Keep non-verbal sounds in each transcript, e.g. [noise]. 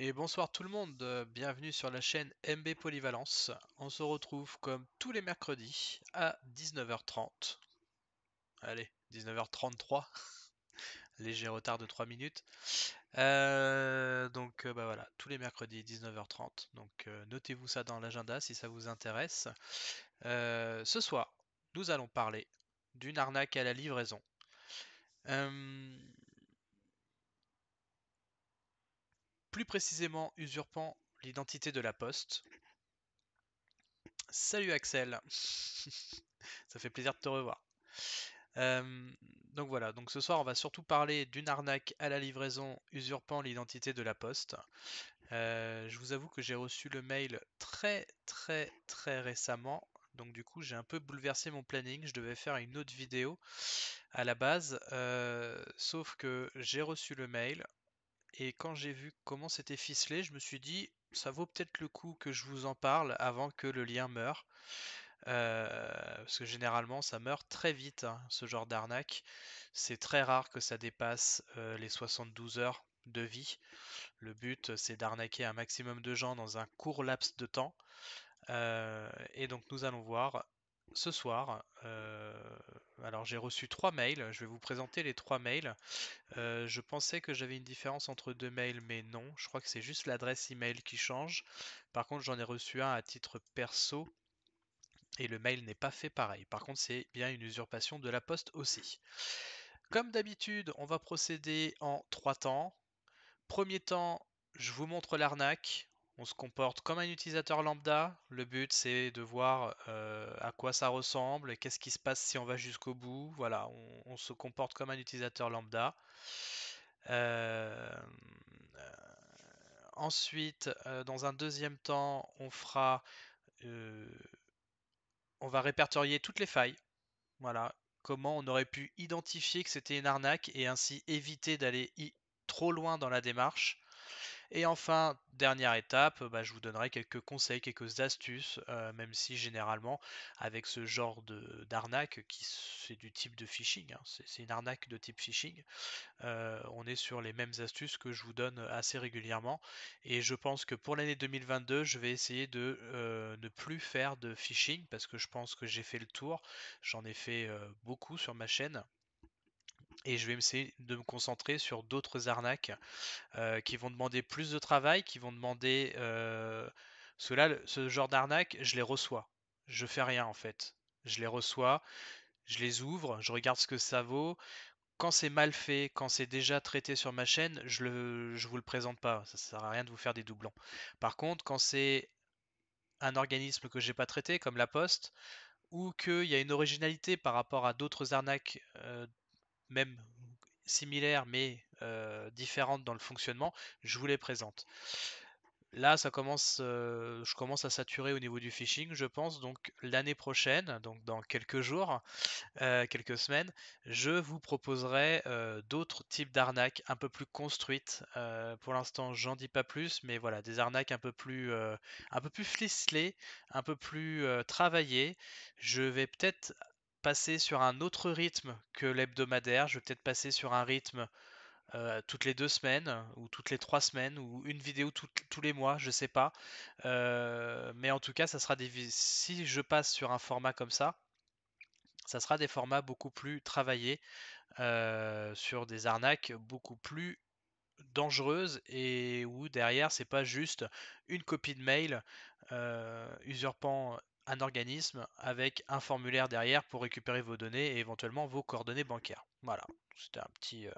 Et bonsoir tout le monde, euh, bienvenue sur la chaîne MB Polyvalence. On se retrouve comme tous les mercredis à 19h30. Allez, 19h33. [laughs] Léger retard de 3 minutes. Euh, donc euh, bah voilà, tous les mercredis 19h30. Donc notez-vous ça dans l'agenda si ça vous intéresse. ce soir, nous allons parler d'une arnaque à la livraison. plus précisément usurpant l'identité de la poste. Salut Axel, [laughs] ça fait plaisir de te revoir. Euh, donc voilà, donc ce soir on va surtout parler d'une arnaque à la livraison usurpant l'identité de la poste. Euh, je vous avoue que j'ai reçu le mail très très très récemment, donc du coup j'ai un peu bouleversé mon planning, je devais faire une autre vidéo à la base, euh, sauf que j'ai reçu le mail, et quand j'ai vu comment c'était ficelé, je me suis dit, ça vaut peut-être le coup que je vous en parle avant que le lien meure. Euh, parce que généralement, ça meurt très vite, hein, ce genre d'arnaque. C'est très rare que ça dépasse euh, les 72 heures de vie. Le but, c'est d'arnaquer un maximum de gens dans un court laps de temps. Euh, et donc, nous allons voir ce soir. Euh, alors j'ai reçu trois mails, je vais vous présenter les trois mails. Euh, je pensais que j'avais une différence entre deux mails, mais non, je crois que c'est juste l'adresse email qui change. Par contre, j'en ai reçu un à titre perso et le mail n'est pas fait pareil. Par contre, c'est bien une usurpation de la poste aussi. Comme d'habitude, on va procéder en trois temps. Premier temps, je vous montre l'arnaque on se comporte comme un utilisateur lambda. Le but, c'est de voir euh, à quoi ça ressemble, qu'est-ce qui se passe si on va jusqu'au bout. Voilà, on, se comporte comme un utilisateur lambda. Euh, ensuite, euh, dans un deuxième temps, on fera, on va répertorier toutes les failles. Voilà, comment on aurait pu identifier que c'était une arnaque et ainsi éviter d'aller trop loin dans la démarche. Et enfin, dernière étape, bah, je vous donnerai quelques conseils, quelques astuces, euh, même si généralement avec ce genre d'arnaque, qui c'est du type de phishing, hein, c'est une arnaque de type phishing, euh, on est sur les mêmes astuces que je vous donne assez régulièrement. Et je pense que pour l'année 2022, je vais essayer de euh, ne plus faire de phishing parce que je pense que j'ai fait le tour, j'en ai fait beaucoup sur ma chaîne et je vais essayer de me concentrer sur d'autres arnaques euh, qui vont demander plus de travail, qui vont demander... Euh, Cela, ce genre d'arnaque, je les reçois. Je fais rien en fait. Je les reçois, je les ouvre, je regarde ce que ça vaut. Quand c'est mal fait, quand c'est déjà traité sur ma chaîne, je ne vous le présente pas. Ça sert à rien de vous faire des doublons. Par contre, quand c'est un organisme que j'ai pas traité, comme La Poste, ou qu'il y a une originalité par rapport à d'autres arnaques euh, même similaires mais euh, différentes dans le fonctionnement, je vous les présente. Là, ça commence, euh, je commence à saturer au niveau du phishing, je pense. Donc l'année prochaine, donc dans quelques jours, euh, quelques semaines, je vous proposerai d'autres types d'arnaques un peu plus construites. pour l'instant, j'en dis pas plus, mais voilà, des arnaques un peu plus, un peu plus ficelées, un peu plus travaillées. Je vais peut-être sur un autre rythme que l'hebdomadaire. Je vais peut-être passer sur un rythme euh, toutes les deux semaines ou toutes les trois semaines ou une vidéo tous les mois, je sais pas. Euh, mais en tout cas, ça sera des si je passe sur un format comme ça, ça sera des formats beaucoup plus travaillés euh, sur des arnaques beaucoup plus dangereuses et où derrière c'est pas juste une copie de mail usurpant un organisme avec un formulaire derrière pour récupérer vos données et éventuellement vos coordonnées bancaires. Voilà, c'était un petit, euh,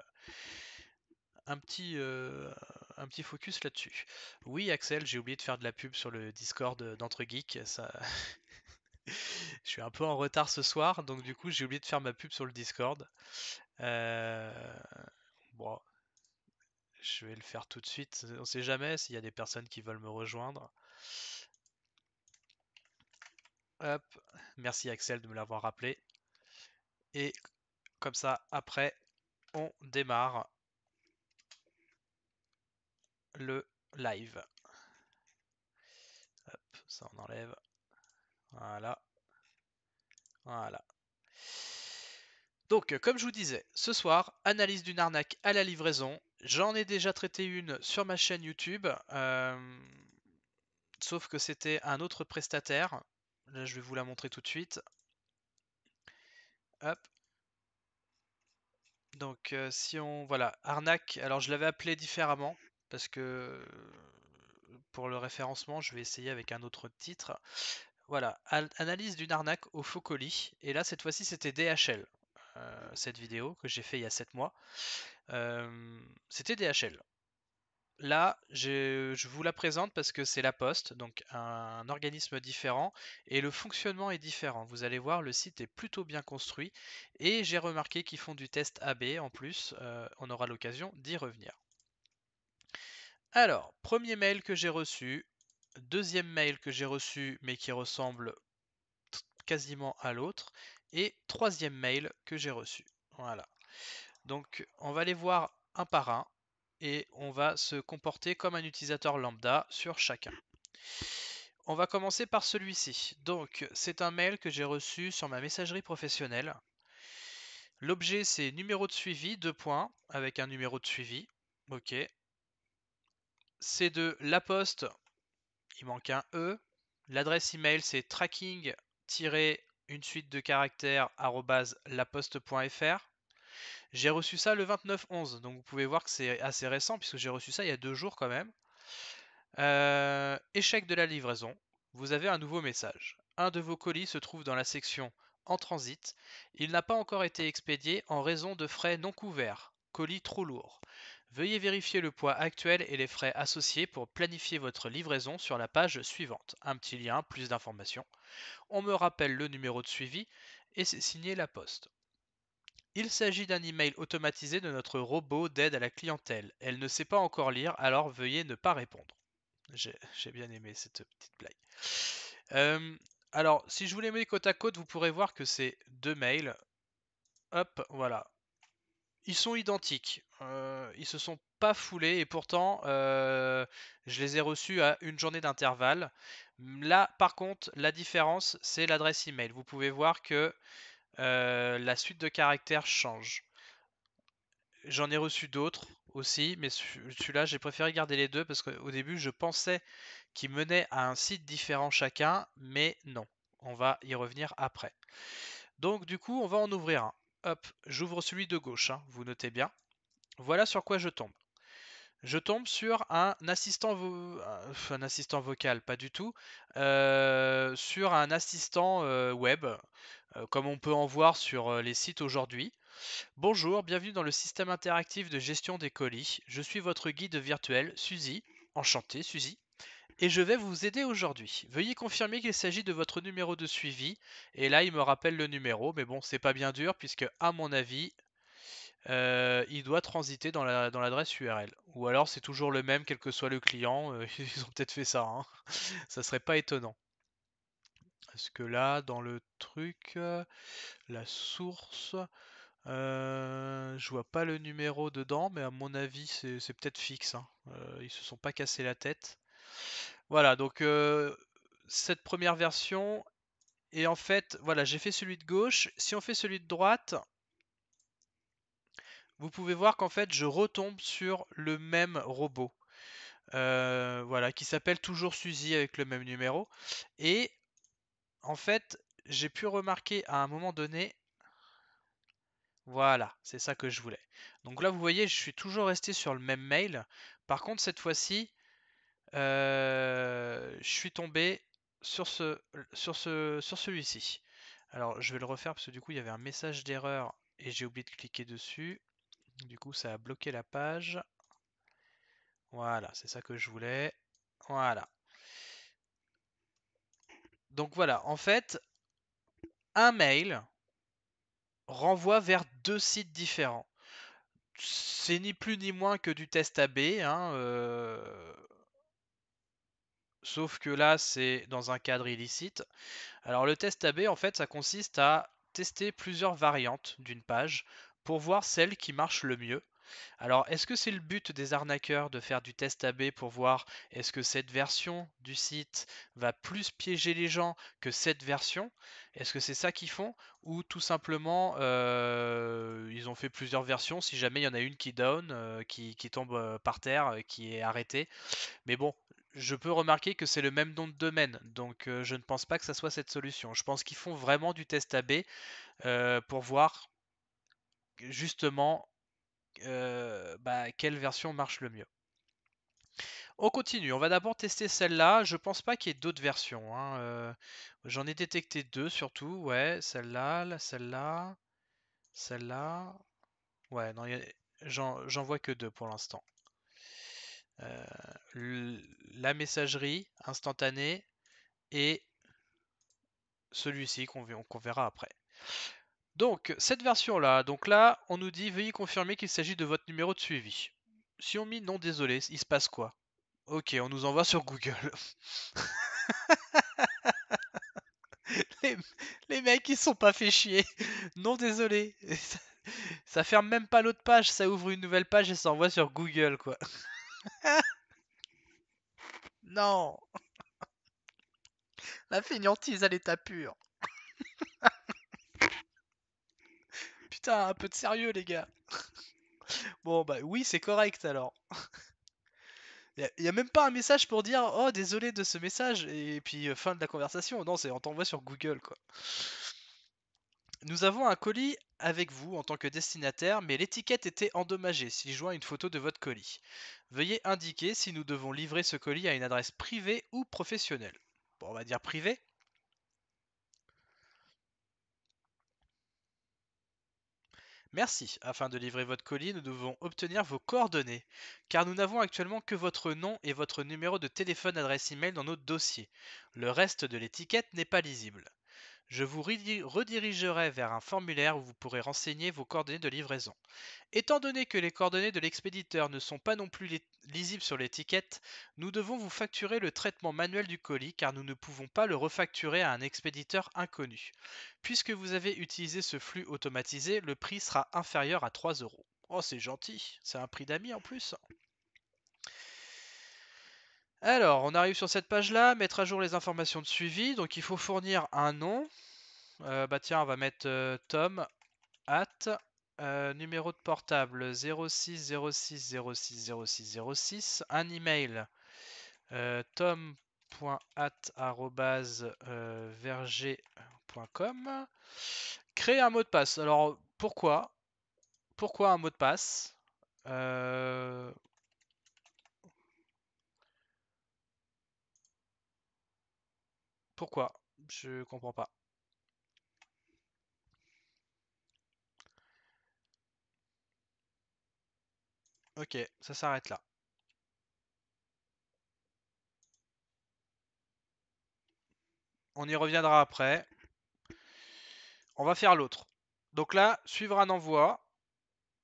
un petit, euh, un petit focus là-dessus. Oui, Axel, j'ai oublié de faire de la pub sur le Discord d'entre geeks. Ça... [laughs] je suis un peu en retard ce soir, donc du coup j'ai oublié de faire ma pub sur le Discord. Euh, bon, je vais le faire tout de suite. On sait jamais s'il y a des personnes qui veulent me rejoindre merci Axel de me l'avoir rappelé. Et comme ça, après, on démarre le live. Hop, ça on enlève. Voilà. Voilà. Donc, comme je vous disais, ce soir, analyse d'une arnaque à la livraison. J'en ai déjà traité une sur ma chaîne YouTube, euh, sauf que c'était un autre prestataire. Là, je vais vous la montrer tout de suite. Hop. Donc, euh, si on... Voilà, arnaque. Alors, je l'avais appelé différemment parce que pour le référencement, je vais essayer avec un autre titre. Voilà, analyse d'une arnaque au faux colis. Et là, cette fois-ci, c'était DHL. Euh, cette vidéo que j'ai fait il y a 7 mois. Euh, c'était DHL. Là, je, vous la présente parce que c'est La Poste, donc un organisme différent, et le fonctionnement est différent. Vous allez voir, le site est plutôt bien construit, et j'ai remarqué qu'ils font du test AB en plus, euh, on aura l'occasion d'y revenir. Alors, premier mail que j'ai reçu, deuxième mail que j'ai reçu, mais qui ressemble quasiment à l'autre, et troisième mail que j'ai reçu. Voilà. Donc, on va les voir un par un et on va se comporter comme un utilisateur lambda sur chacun. On va commencer par celui-ci. Donc, c'est un mail que j'ai reçu sur ma messagerie professionnelle. L'objet, c'est numéro de suivi, deux points, avec un numéro de suivi. OK. C'est de la poste, il manque un E. L'adresse email, c'est tracking- une suite de caractères laposte.fr. J'ai reçu ça le 29-11, donc vous pouvez voir que c'est assez récent, puisque j'ai reçu ça il y a deux jours quand même. Euh, échec de la livraison, vous avez un nouveau message. Un de vos colis se trouve dans la section en transit. Il n'a pas encore été expédié en raison de frais non couverts, colis trop lourd. Veuillez vérifier le poids actuel et les frais associés pour planifier votre livraison sur la page suivante. Un petit lien, plus d'informations. On me rappelle le numéro de suivi et c'est signé la poste. Il s'agit d'un email automatisé de notre robot d'aide à la clientèle. Elle ne sait pas encore lire, alors veuillez ne pas répondre. J'ai bien aimé cette petite blague. Euh, alors, si je vous les mets côte à côte, vous pourrez voir que ces deux mails. Hop, voilà. Ils sont identiques. Ils euh, ils se sont pas foulés et pourtant euh, je les ai reçus à une journée d'intervalle. Là, par contre, la différence, c'est l'adresse email. Vous pouvez voir que euh, la suite de caractères change. J'en ai reçu d'autres aussi, mais celui-là, j'ai préféré garder les deux parce qu'au début, je pensais qu'ils menaient à un site différent chacun, mais non. On va y revenir après. Donc, du coup, on va en ouvrir un. Hop, j'ouvre celui de gauche, hein, vous notez bien. Voilà sur quoi je tombe. Je tombe sur un assistant, euh, un assistant vocal, pas du tout, euh, sur un assistant web euh, comme on peut en voir sur euh, les sites aujourd'hui. Bonjour, bienvenue dans le système interactif de gestion des colis. Je suis votre guide virtuel, Suzy. Enchanté, Suzy. Et je vais vous aider aujourd'hui. Veuillez confirmer qu'il s'agit de votre numéro de suivi. Et là, il me rappelle le numéro, mais bon, c'est pas bien dur, puisque à mon avis, euh, il doit transiter dans l'adresse URL. Ou alors c'est toujours le même, quel que soit le client. [laughs] ils ont peut-être fait ça. Hein ça serait pas étonnant. Parce que là, dans le truc, euh, la source, je euh, je vois pas le numéro dedans, mais à mon avis, c'est peut-être fixe. Ils hein. ne euh, ils se sont pas cassés la tête. Voilà, donc cette première version. Et en fait, voilà, j'ai fait celui de gauche. Si on fait celui de droite, vous pouvez voir qu'en fait, je retombe sur le même robot. voilà, qui s'appelle toujours Suzy avec le même numéro. Et en fait, j'ai pu remarquer à un moment donné... Voilà, c'est ça que je voulais. Donc là, vous voyez, je suis toujours resté sur le même mail. Par contre, cette fois-ci, euh, je suis tombé sur, ce, sur, sur celui-ci. Alors, je vais le refaire parce que du coup, il y avait un message d'erreur et j'ai oublié de cliquer dessus. Du coup, ça a bloqué la page. Voilà, c'est ça que je voulais. Voilà. Donc voilà, en fait, un mail renvoie vers deux sites différents. C'est ni plus ni moins que du test AB. Hein, euh, sauf que là, c'est dans un cadre illicite. Alors le test AB, en fait, ça consiste à tester plusieurs variantes d'une page pour voir celle qui marche le mieux alors, est-ce que c'est le but des arnaqueurs de faire du test AB pour voir est-ce que cette version du site va plus piéger les gens que cette version Est-ce que c'est ça qu'ils font Ou tout simplement, euh, ils ont fait plusieurs versions, si jamais il y en a une qui down, euh, qui, tombe euh, par terre, qui est arrêtée. Mais bon, je peux remarquer que c'est le même nom de domaine, donc je ne pense pas que ça soit cette solution. Je pense qu'ils font vraiment du test AB pour voir justement euh, bah, quelle version marche le mieux. On continue, on va d'abord tester celle-là. Je pense pas qu'il y ait d'autres versions. Hein, euh, j'en ai détecté deux surtout. Ouais, celle-là, celle-là, celle-là. Ouais, non, j'en vois que deux pour l'instant. Euh, la messagerie instantanée et celui-ci qu'on verra après. Donc, cette version-là, donc là, on nous dit veuillez confirmer qu'il s'agit de votre numéro de suivi. Si on met non désolé, il se passe quoi Ok, on nous envoie sur Google. [laughs] les, mecs, ils sont pas fait chier. Non désolé. [laughs] Ça, ferme même pas l'autre page, ça ouvre une nouvelle page et ça envoie sur Google, quoi. [laughs] non. La fainéantise à l'état pur. putain, un peu de sérieux, les gars. [laughs] bon, bah oui, c'est correct alors. Il [laughs] a, même pas un message pour dire Oh, désolé de ce message, et puis euh, fin de la conversation. Non, c'est on t'envoie sur Google, quoi. Nous avons un colis avec vous en tant que destinataire, mais l'étiquette était endommagée s'il joint une photo de votre colis. Veuillez indiquer si nous devons livrer ce colis à une adresse privée ou professionnelle. Bon, on va dire privée. Merci. Afin de livrer votre colis, nous devons obtenir vos coordonnées, car nous n'avons actuellement que votre nom et votre numéro de téléphone adresse e-mail dans notre dossier. Le reste de l'étiquette n'est pas lisible. Je vous redirigerai vers un formulaire où vous pourrez renseigner vos coordonnées de livraison. Étant donné que les coordonnées de l'expéditeur ne sont pas non plus lisibles sur l'étiquette, nous devons vous facturer le traitement manuel du colis car nous ne pouvons pas le refacturer à un expéditeur inconnu. Puisque vous avez utilisé ce flux automatisé, le prix sera inférieur à 3 euros. Oh, c'est gentil, c'est un prix d'ami en plus. Alors, on arrive sur cette page-là, mettre à jour les informations de suivi. Donc, il faut fournir un nom. Euh, bah tiens, on va mettre euh, Tom at euh, numéro de portable 06 06 06 06 06. Un email tom.at@verger.com. Créer un mot de passe. Alors pourquoi Pourquoi un mot de passe Pourquoi Je comprends pas. Ok, ça s'arrête là. On y reviendra après. On va faire l'autre. Donc là, suivre un envoi.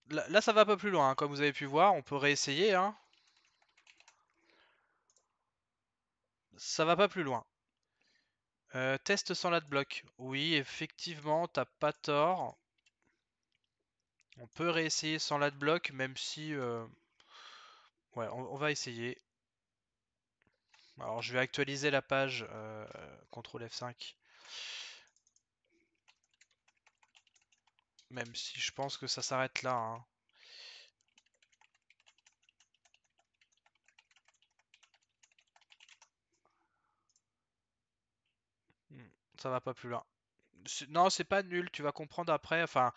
Là, ça va pas plus loin, hein. comme vous avez pu voir. On peut réessayer. Hein. Ça va pas plus loin. Euh, test sans l'adblock. Oui, effectivement, t'as pas tort. On peut réessayer sans l'adblock, même si... Euh, ouais, on, va essayer. Alors, je vais actualiser la page. Euh, CTRL F5. Même si je pense que ça s'arrête là. Hein. ça va pas plus loin. Non, c'est pas nul, tu vas comprendre après. Enfin,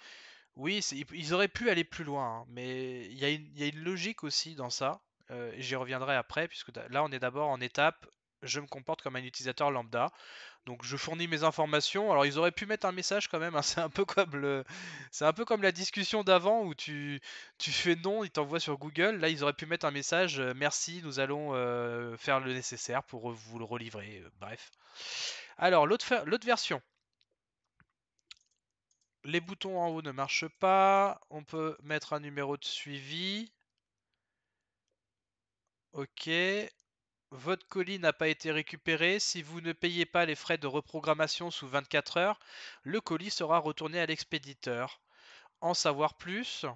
oui, ils auraient pu aller plus loin, hein, mais il y, a une logique aussi dans ça. Euh, j'y reviendrai après, puisque là, on est d'abord en étape je me comporte comme un utilisateur lambda. Donc je fournis mes informations. Alors ils auraient pu mettre un message quand même. Hein. [laughs] C'est un peu comme c'est un peu comme la discussion d'avant où tu, tu fais non, ils t'envoient sur Google. Là ils auraient pu mettre un message. Euh, Merci, nous allons euh, faire le nécessaire pour vous le relivrer. Euh, Bref. Alors l'autre, l'autre version. Les boutons en haut ne marchent pas. On peut mettre un numéro de suivi. Ok. Votre colis n'a pas été récupéré. Si vous ne payez pas les frais de reprogrammation sous 24 heures, le colis sera retourné à l'expéditeur. En savoir plus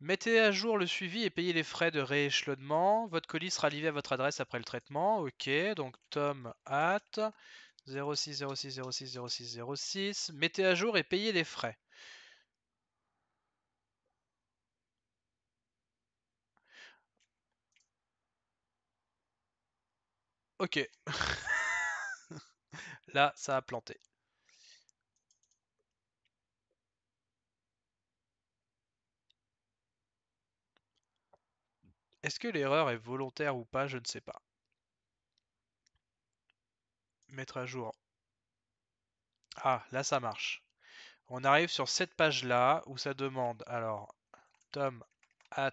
Mettez à jour le suivi et payez les frais de rééchelonnement. Votre colis sera livré à votre adresse après le traitement. Ok, donc Tom at 0606060606. Mettez à jour et payez les frais. Ok. [laughs] Là, ça a planté. Est-ce que l'erreur est volontaire ou pas Je ne sais pas. Mettre à jour. Ah, là ça marche. On arrive sur cette page là où ça demande alors tom at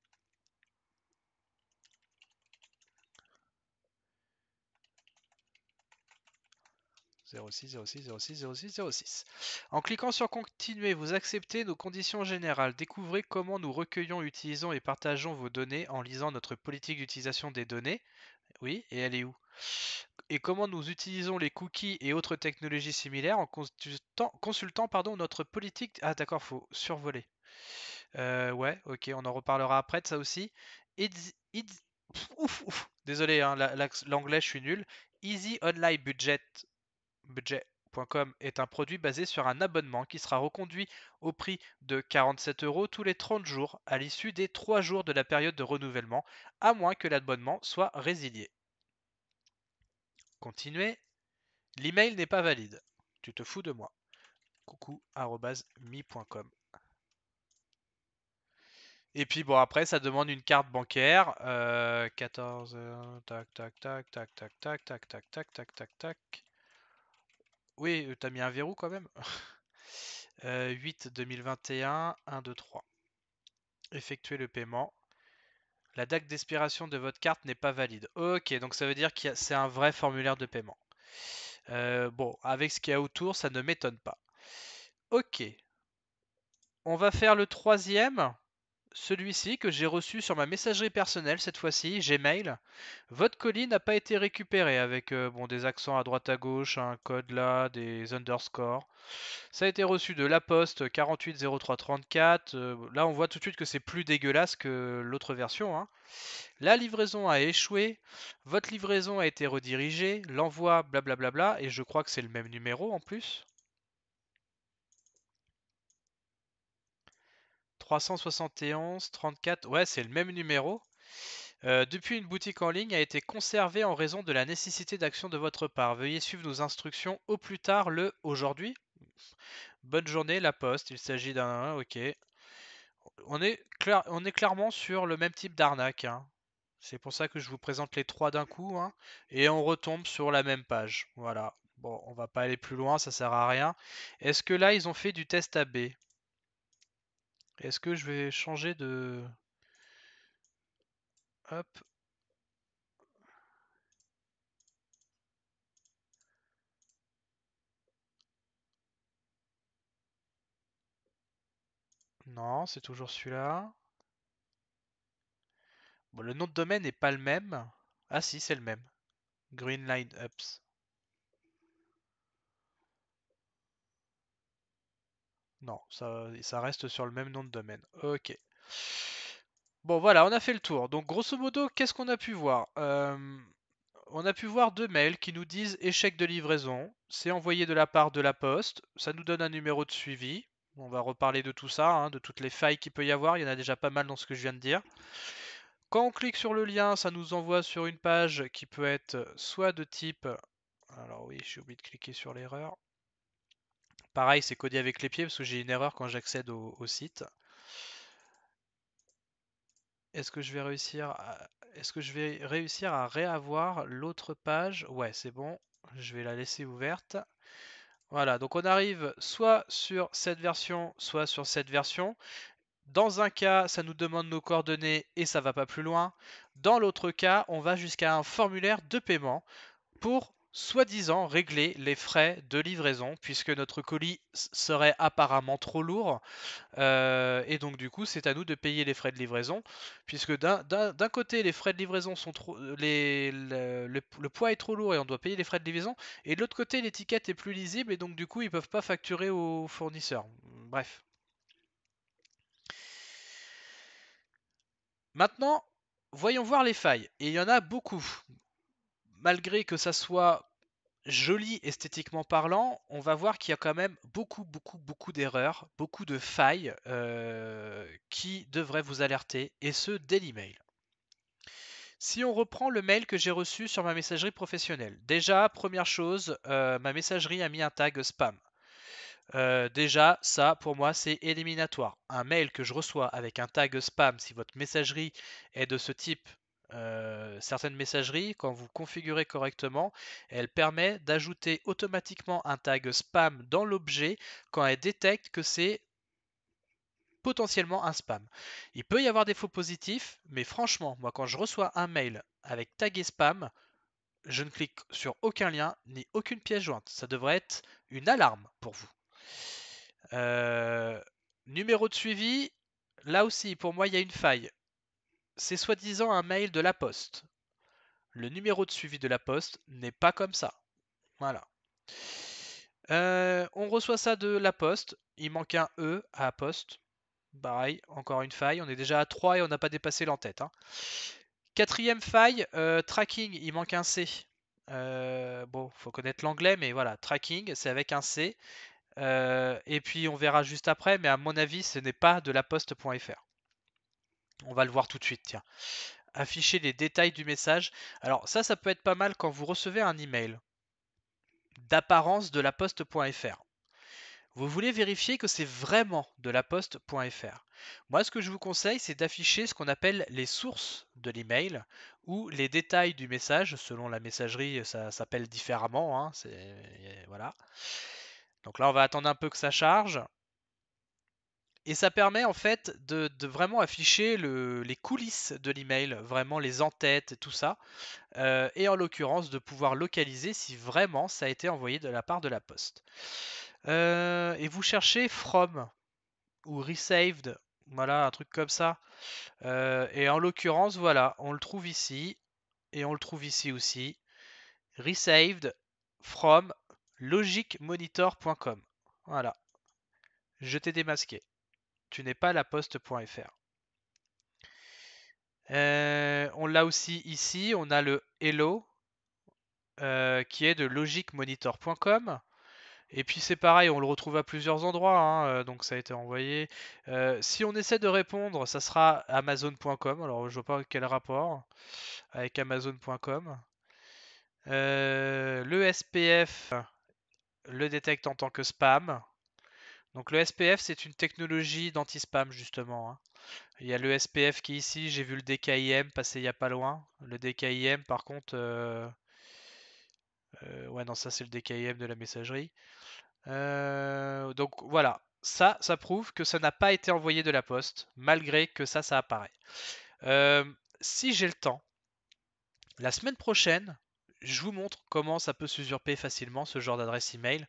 06 06 06 06 06. En cliquant sur Continuer, vous acceptez nos conditions générales. Découvrez comment nous recueillons, utilisons et partageons vos données en lisant notre politique d'utilisation des données. Oui, et elle est où Et comment nous utilisons les cookies et autres technologies similaires en consultant, consultant pardon, notre politique. Ah d'accord, faut survoler. Euh, ouais, ok, on en reparlera après de ça aussi. Désolé, hein, l'anglais, je suis nul. Easy Online Budget budget.com est un produit basé sur un abonnement qui sera reconduit au prix de 47 euros tous les 30 jours à l'issue des 3 jours de la période de renouvellement, à moins que l'abonnement soit résilié. Continuez. L'email n'est pas valide. Tu te fous de moi. coucou@mi.com. Et puis bon après ça demande une carte bancaire. 14 tac tac tac tac tac tac tac tac tac tac tac tac. Oui, t'as mis un verrou quand même. 8 2021, 1, 2, 3. Effectuer le paiement. La date d'expiration de votre carte n'est pas valide. Ok, donc ça veut dire que c'est un vrai formulaire de paiement. bon, avec ce qu'il y a autour, ça ne m'étonne pas. Ok. On va faire le troisième celui-ci que j'ai reçu sur ma messagerie personnelle cette fois-ci, Gmail. Votre colis n'a pas été récupéré avec euh, bon, des accents à droite à gauche, un code là, des underscores. Ça a été reçu de la poste 480334. Euh, là, on voit tout de suite que c'est plus dégueulasse que l'autre version. Hein. La livraison a échoué. Votre livraison a été redirigée. L'envoi, blablabla. et je crois que c'est le même numéro en plus. 371, 34, ouais, c'est le même numéro. Euh, depuis, une boutique en ligne a été conservée en raison de la nécessité d'action de votre part. Veuillez suivre nos instructions au plus tard le aujourd'hui. Bonne journée, La Poste. Il s'agit d'un. Hein, ok. On est, clair, on est clairement sur le même type d'arnaque. Hein. C'est pour ça que je vous présente les trois d'un coup. Hein, et on retombe sur la même page. Voilà. Bon, on va pas aller plus loin, ça sert à rien. Est-ce que là, ils ont fait du test AB est-ce que je vais changer de... Hop. Non, c'est toujours celui-là. Bon, le nom de domaine n'est pas le même. Ah si, c'est le même. Green Line Ups. Non, ça, reste sur le même nom de domaine. Ok. Bon, voilà, on a fait le tour. Donc, grosso modo, qu'est-ce qu'on a pu voir euh, On a pu voir deux mails qui nous disent échec de livraison. C'est envoyé de la part de la poste. Ça nous donne un numéro de suivi. On va reparler de tout ça, hein, de toutes les failles qu'il peut y avoir. Il y en a déjà pas mal dans ce que je viens de dire. Quand on clique sur le lien, ça nous envoie sur une page qui peut être soit de type... Alors oui, j'ai oublié de cliquer sur l'erreur. Pareil, c'est codé avec les pieds parce que j'ai une erreur quand j'accède au, site. Est-ce que je vais réussir à... que je vais réussir à réavoir l'autre page Ouais, c'est bon. Je vais la laisser ouverte. Voilà, donc on arrive soit sur cette version, soit sur cette version. Dans un cas, ça nous demande nos coordonnées et ça ne va pas plus loin. Dans l'autre cas, on va jusqu'à un formulaire de paiement pour soi-disant régler les frais de livraison puisque notre colis serait apparemment trop lourd euh, et donc du coup c'est à nous de payer les frais de livraison puisque d'un côté les frais de livraison sont trop les, le, poids est trop lourd et on doit payer les frais de livraison et de l'autre côté l'étiquette est plus lisible et donc du coup ils peuvent pas facturer aux fournisseurs bref maintenant voyons voir les failles et il y en a beaucoup malgré que ça soit joli esthétiquement parlant, on va voir qu'il y a quand même beaucoup, beaucoup, beaucoup d'erreurs, beaucoup de failles euh, qui devraient vous alerter, et ce, dès l'email. Si on reprend le mail que j'ai reçu sur ma messagerie professionnelle, déjà, première chose, euh, ma messagerie a mis un tag spam. Euh, déjà, ça, pour moi, c'est éliminatoire. Un mail que je reçois avec un tag spam, si votre messagerie est de ce type, euh, certaines messageries, quand vous configurez correctement, elle permet d'ajouter automatiquement un tag spam dans l'objet quand elle détecte que c'est potentiellement un spam. Il peut y avoir des faux positifs, mais franchement, moi quand je reçois un mail avec et spam, je ne clique sur aucun lien ni aucune pièce jointe. Ça devrait être une alarme pour vous. Euh, numéro de suivi, là aussi, pour moi, il y a une faille c'est soi-disant un mail de la poste. Le numéro de suivi de la poste n'est pas comme ça. Voilà. Euh, on reçoit ça de la poste. Il manque un E à la poste. Pareil, encore une faille. On est déjà à 3 et on n'a pas dépassé l'entête. Hein. Quatrième faille, euh, tracking. Il manque un C. Euh, bon, faut connaître l'anglais, mais voilà, tracking, c'est avec un C. et puis on verra juste après, mais à mon avis, ce n'est pas de la poste.fr. On va le voir tout de suite, tiens. Afficher les détails du message. Alors ça, ça peut être pas mal quand vous recevez un email d'apparence de la poste.fr. Vous voulez vérifier que c'est vraiment de la poste.fr. Moi, ce que je vous conseille, c'est d'afficher ce qu'on appelle les sources de l'email ou les détails du message. Selon la messagerie, ça s'appelle différemment. Hein, voilà. Donc là, on va attendre un peu que ça charge. Et ça permet en fait de, vraiment afficher les coulisses de l'email, vraiment les entêtes, tout ça. Euh, et en l'occurrence de pouvoir localiser si vraiment ça a été envoyé de la part de la poste. Euh, et vous cherchez from ou resaved, voilà, un truc comme ça. Euh, et en l'occurrence, voilà, on le trouve ici et on le trouve ici aussi. Resaved from logicmonitor.com. Voilà. Je t'ai démasqué tu n'es pas la poste.fr. Euh, on l'a aussi ici, on a le hello euh, qui est de logicmonitor.com. Et puis c'est pareil, on le retrouve à plusieurs endroits, hein, euh, donc ça a été envoyé. si on essaie de répondre, ça sera amazon.com. Alors je vois pas quel rapport avec amazon.com. le SPF le détecte en tant que spam. Donc le SPF, c'est une technologie d'anti-spam, justement. Hein. Il y a le SPF qui est ici, j'ai vu le DKIM passer il n'y a pas loin. Le DKIM, par contre... Euh, euh, ouais, non, ça c'est le DKIM de la messagerie. Euh, donc voilà, ça, ça prouve que ça n'a pas été envoyé de la poste, malgré que ça, ça apparaît. si j'ai le temps, la semaine prochaine, je vous montre comment ça peut s'usurper facilement ce genre d'adresse email.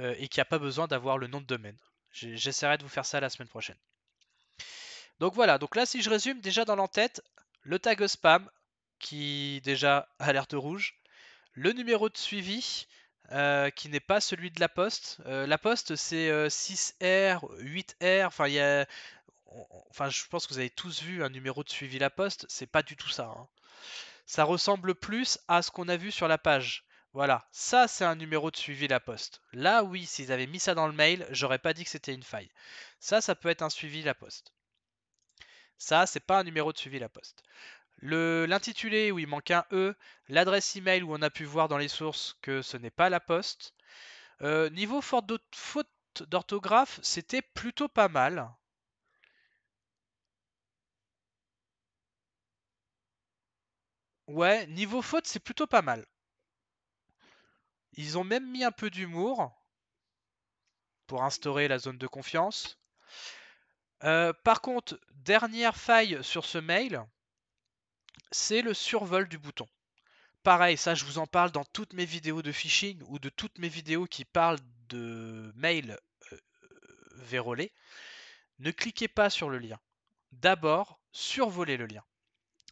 Euh, et qui n'a pas besoin d'avoir le nom de domaine. J'essaierai de vous faire ça la semaine prochaine. Donc voilà, donc là si je résume, déjà dans l'entête, le tag spam, qui déjà [laughs] alerte rouge, le numéro de suivi, euh, qui n'est pas celui de la poste. Euh, la poste c'est 6R, 8R, enfin il y a... Enfin je pense que vous avez tous vu un numéro de suivi la poste, c'est pas du tout ça. Hein. Ça ressemble plus à ce qu'on a vu sur la page. Voilà, ça c'est un numéro de suivi la poste. Là oui, s'ils avaient mis ça dans le mail, j'aurais pas dit que c'était une faille. Ça, ça peut être un suivi la poste. Ça, c'est pas un numéro de suivi la poste. L'intitulé où il manque un E, l'adresse email où on a pu voir dans les sources que ce n'est pas la poste. Euh, niveau faute d'orthographe, c'était plutôt pas mal. Ouais, niveau faute, c'est plutôt pas mal. Ils ont même mis un peu d'humour pour instaurer la zone de confiance. Euh, par contre, dernière faille sur ce mail, c'est le survol du bouton. Pareil, ça je vous en parle dans toutes mes vidéos de phishing ou de toutes mes vidéos qui parlent de mail euh, vérolés. Ne cliquez pas sur le lien. D'abord, survolez le lien.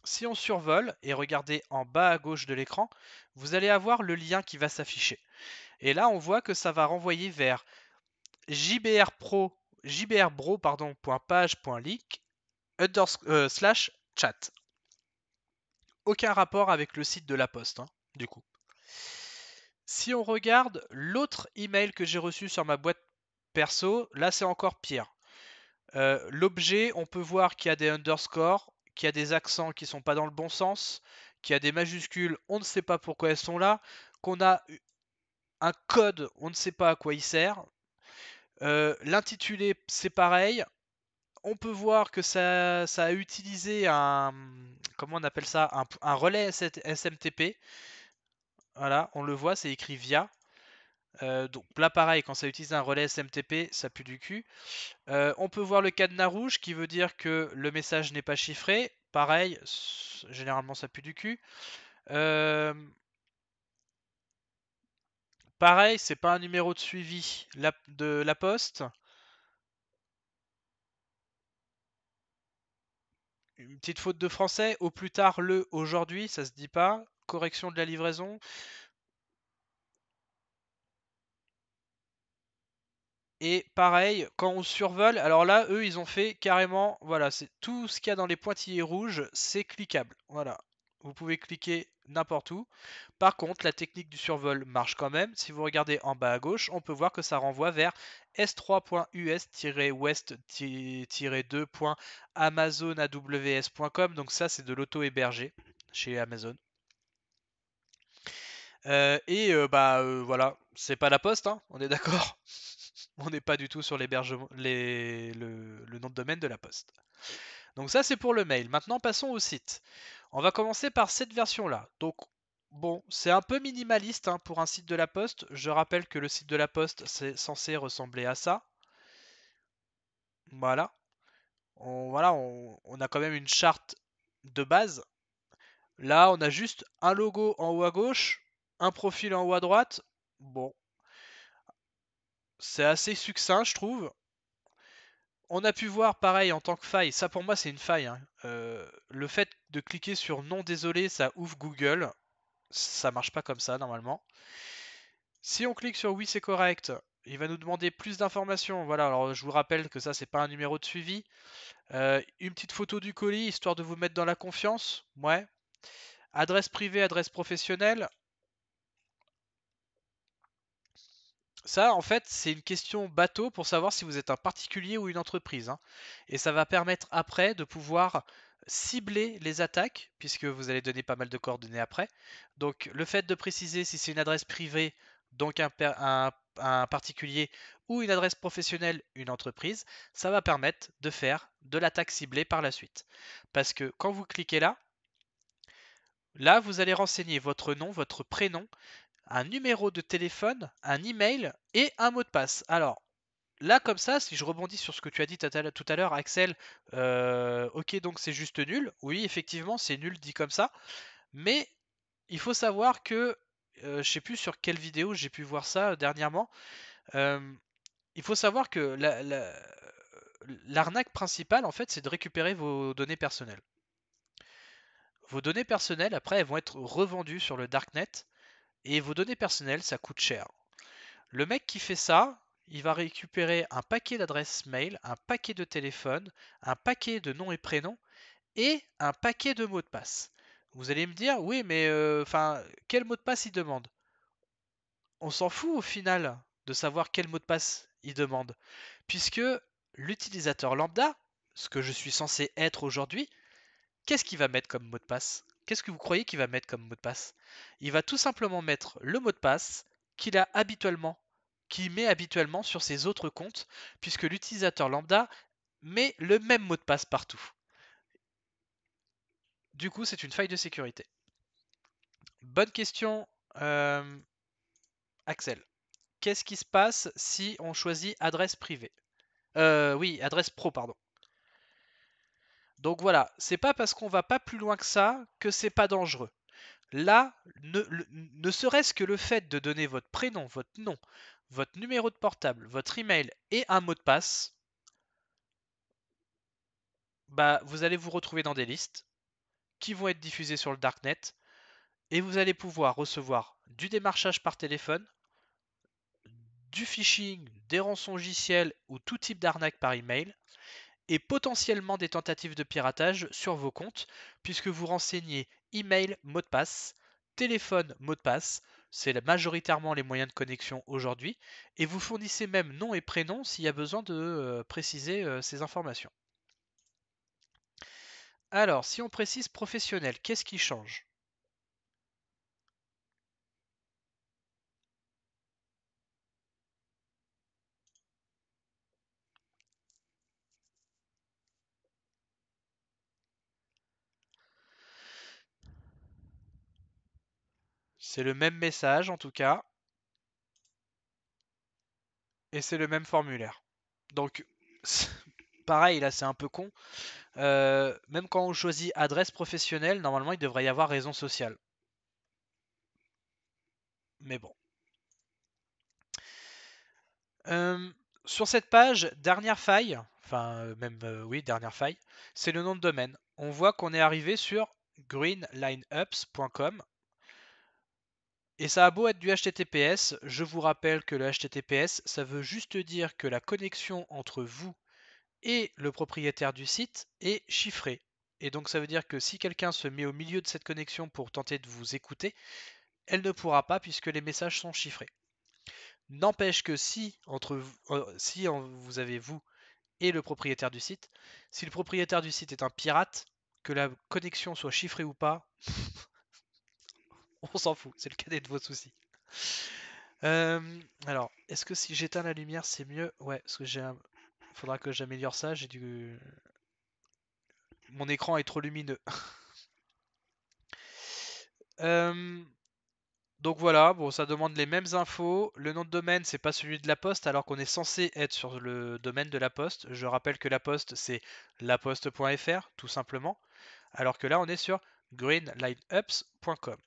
Si on survole et regardez en bas à gauche de l'écran, vous allez avoir le lien qui va s'afficher. Et là, on voit que ça va renvoyer vers jbrpro, jbrbro.page.leak euh, slash chat. Aucun rapport avec le site de la poste, hein, du coup. Si on regarde l'autre email que j'ai reçu sur ma boîte perso, là c'est encore pire. Euh, l'objet, on peut voir qu'il y a des underscores, qui a des accents qui sont pas dans le bon sens, qui a des majuscules, on ne sait pas pourquoi elles sont là, qu'on a un code, on ne sait pas à quoi il sert. Euh, l'intitulé, c'est pareil. On peut voir que ça, ça, a utilisé un, comment on appelle ça, un, un relais SMTP. Voilà, on le voit, c'est écrit via. Euh, donc là, pareil, quand ça utilise un relais SMTP, ça pue du cul. Euh, on peut voir le cadenas rouge qui veut dire que le message n'est pas chiffré. Pareil, généralement ça pue du cul. Euh, pareil, c'est pas un numéro de suivi de la poste. Une petite faute de français, au plus tard le aujourd'hui, ça se dit pas. Correction de la livraison. Et pareil, quand on survole, alors là, eux, ils ont fait carrément, voilà, c'est tout ce qu'il y a dans les pointillés rouges, c'est cliquable. Voilà, vous pouvez cliquer n'importe où. Par contre, la technique du survol marche quand même. Si vous regardez en bas à gauche, on peut voir que ça renvoie vers s3.us-west-2.amazonaws.com. Donc ça, c'est de l'auto-hébergé chez Amazon. Euh, et euh, bah euh, voilà, c'est pas la poste, hein, on est d'accord on n'est pas du tout sur l'hébergement, le, nom de domaine de la poste. Donc ça c'est pour le mail. Maintenant passons au site. On va commencer par cette version-là. Donc bon, c'est un peu minimaliste hein, pour un site de la poste. Je rappelle que le site de la poste c'est censé ressembler à ça. Voilà. voilà, on a quand même une charte de base. Là, on a juste un logo en haut à gauche, un profil en haut à droite. Bon, c'est assez succinct, je trouve. On a pu voir pareil en tant que faille, ça pour moi c'est une faille. Hein. Euh, le fait de cliquer sur non désolé, ça ouvre Google. Ça marche pas comme ça normalement. Si on clique sur oui c'est correct, il va nous demander plus d'informations. Voilà, alors je vous rappelle que ça c'est pas un numéro de suivi. Euh, une petite photo du colis, histoire de vous mettre dans la confiance. Ouais. Adresse privée, adresse professionnelle. Ça, en fait, c'est une question bateau pour savoir si vous êtes un particulier ou une entreprise. Hein. Et ça va permettre après de pouvoir cibler les attaques, puisque vous allez donner pas mal de coordonnées après. Donc le fait de préciser si c'est une adresse privée, donc un, un particulier, ou une adresse professionnelle, une entreprise, ça va permettre de faire de l'attaque ciblée par la suite. Parce que quand vous cliquez là, là, vous allez renseigner votre nom, votre prénom, un numéro de téléphone, un email et un mot de passe. Alors, là, comme ça, si je rebondis sur ce que tu as dit tout à l'heure, Axel, euh, ok, donc c'est juste nul. Oui, effectivement, c'est nul dit comme ça. Mais il faut savoir que, euh, je ne sais plus sur quelle vidéo j'ai pu voir ça euh, dernièrement, il faut savoir que l'arnaque principale, en fait, c'est de récupérer vos données personnelles. Vos données personnelles, après, elles vont être revendues sur le Darknet et vos données personnelles, ça coûte cher. Le mec qui fait ça, il va récupérer un paquet d'adresses mail, un paquet de téléphone, un paquet de noms et prénoms et un paquet de mots de passe. Vous allez me dire, oui, mais euh, enfin, quel mot de passe il demande On s'en fout au final de savoir quel mot de passe il demande, puisque l'utilisateur lambda, ce que je suis censé être aujourd'hui, qu'est-ce qu'il va mettre comme mot de passe qu'est-ce que vous croyez qu'il va mettre comme mot de passe Il va tout simplement mettre le mot de passe qu'il a habituellement, qu'il met habituellement sur ses autres comptes, puisque l'utilisateur lambda met le même mot de passe partout. Du coup, c'est une faille de sécurité. Bonne question, euh, Axel. Qu'est-ce qui se passe si on choisit adresse privée euh, Oui, adresse pro, pardon. Donc voilà, c'est pas parce qu'on va pas plus loin que ça que c'est pas dangereux. Là, ne, serait-ce que le fait de donner votre prénom, votre nom, votre numéro de portable, votre email et un mot de passe, bah, vous allez vous retrouver dans des listes qui vont être diffusées sur le darknet et vous allez pouvoir recevoir du démarchage par téléphone, du phishing, des rançongiciels ou tout type d'arnaque par email et potentiellement des tentatives de piratage sur vos comptes, puisque vous renseignez email, mot de passe, téléphone, mot de passe, c'est majoritairement les moyens de connexion aujourd'hui, et vous fournissez même nom et prénom s'il y a besoin de euh, préciser euh, ces informations. Alors, si on précise professionnel, qu'est-ce qui change C'est le même message en tout cas. Et c'est le même formulaire. Donc, [laughs] pareil, là c'est un peu con. Euh, même quand on choisit adresse professionnelle, normalement il devrait y avoir raison sociale. Mais bon. Euh, sur cette page, dernière faille, enfin euh, même oui, dernière faille, c'est le nom de domaine. On voit qu'on est arrivé sur greenlineups.com et ça a beau être du HTTPS, je vous rappelle que le HTTPS, ça veut juste dire que la connexion entre vous et le propriétaire du site est chiffrée. Et donc ça veut dire que si quelqu'un se met au milieu de cette connexion pour tenter de vous écouter, elle ne pourra pas puisque les messages sont chiffrés. N'empêche que si, entre vous, euh, si vous avez vous et le propriétaire du site, si le propriétaire du site est un pirate, que la connexion soit chiffrée ou pas, on s'en fout, c'est le cadet de vos soucis. Euh, alors, est-ce que si j'éteins la lumière, c'est mieux Ouais, parce que j'ai un... faudra que j'améliore ça, j'ai du... Mon écran est trop lumineux. [laughs] Euh, donc voilà, bon, ça demande les mêmes infos. Le nom de domaine, c'est pas celui de la poste, alors qu'on est censé être sur le domaine de la poste. Je rappelle que la poste, c'est laposte.fr, tout simplement. Alors que là, on est sur greenlineups.com.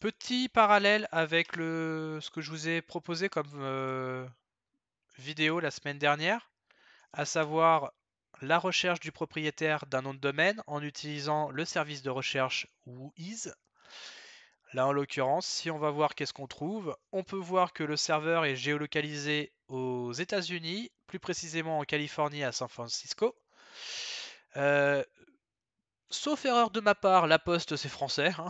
Petit parallèle avec ce que je vous ai proposé comme euh, vidéo la semaine dernière, à savoir la recherche du propriétaire d'un nom de domaine en utilisant le service de recherche WhoIs. Là, en l'occurrence, si on va voir qu'est-ce qu'on trouve, on peut voir que le serveur est géolocalisé aux États-Unis, plus précisément en Californie à San Francisco. Euh, sauf erreur de ma part, la poste c'est français. Hein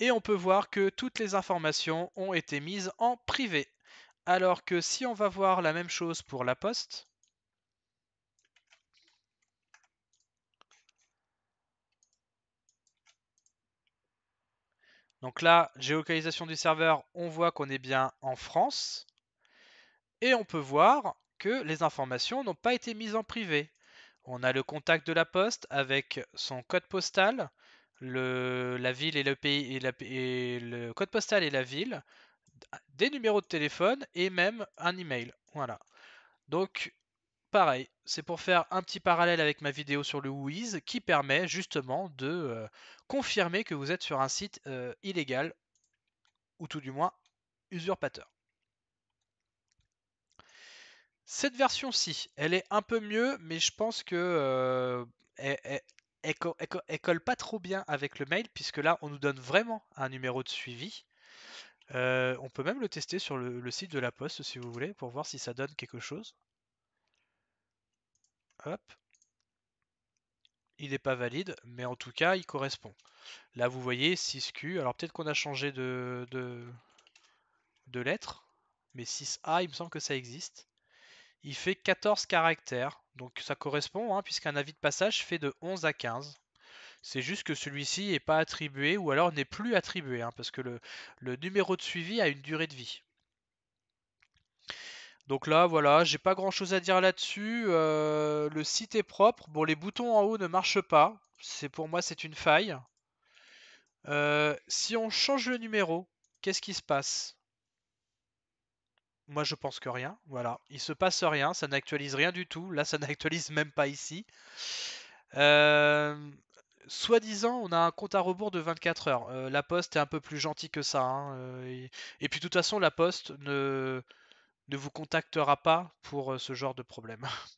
et on peut voir que toutes les informations ont été mises en privé. Alors que si on va voir la même chose pour la poste, Donc là, géolocalisation du serveur, on voit qu'on est bien en France. Et on peut voir que les informations n'ont pas été mises en privé. On a le contact de la poste avec son code postal, le, la ville et le pays et, la, le code postal et la ville, des numéros de téléphone et même un email. Voilà. Donc pareil, c'est pour faire un petit parallèle avec ma vidéo sur le Whois qui permet justement de euh, confirmer que vous êtes sur un site euh, illégal ou tout du moins usurpateur. Cette version-ci, elle est un peu mieux, mais je pense que euh, elle, colle pas trop bien avec le mail, puisque là, on nous donne vraiment un numéro de suivi. Euh, on peut même le tester sur le, site de la poste, si vous voulez, pour voir si ça donne quelque chose. Hop. Il n'est pas valide, mais en tout cas, il correspond. Là, vous voyez 6Q. Alors, peut-être qu'on a changé de, de, de lettre, mais 6A, il me semble que ça existe. Il fait 14 caractères. Donc ça correspond, hein, puisqu'un avis de passage fait de 11 à 15. C'est juste que celui-ci n'est pas attribué ou alors n'est plus attribué, hein, parce que le, numéro de suivi a une durée de vie. Donc là, voilà, j'ai pas grand chose à dire là-dessus. Euh, le site est propre. Bon, les boutons en haut ne marchent pas. C'est Pour moi, c'est une faille. Euh, si on change le numéro, qu'est-ce qui se passe moi, je pense que rien. Voilà, il se passe rien, ça n'actualise rien du tout. Là, ça [laughs] n'actualise même pas ici. Euh, soi-disant, on a un compte à rebours de 24 heures. Euh, la Poste est un peu plus gentille que ça. Hein, euh, et, puis, de toute façon, la Poste ne, ne vous contactera pas pour ce genre de problème. [laughs]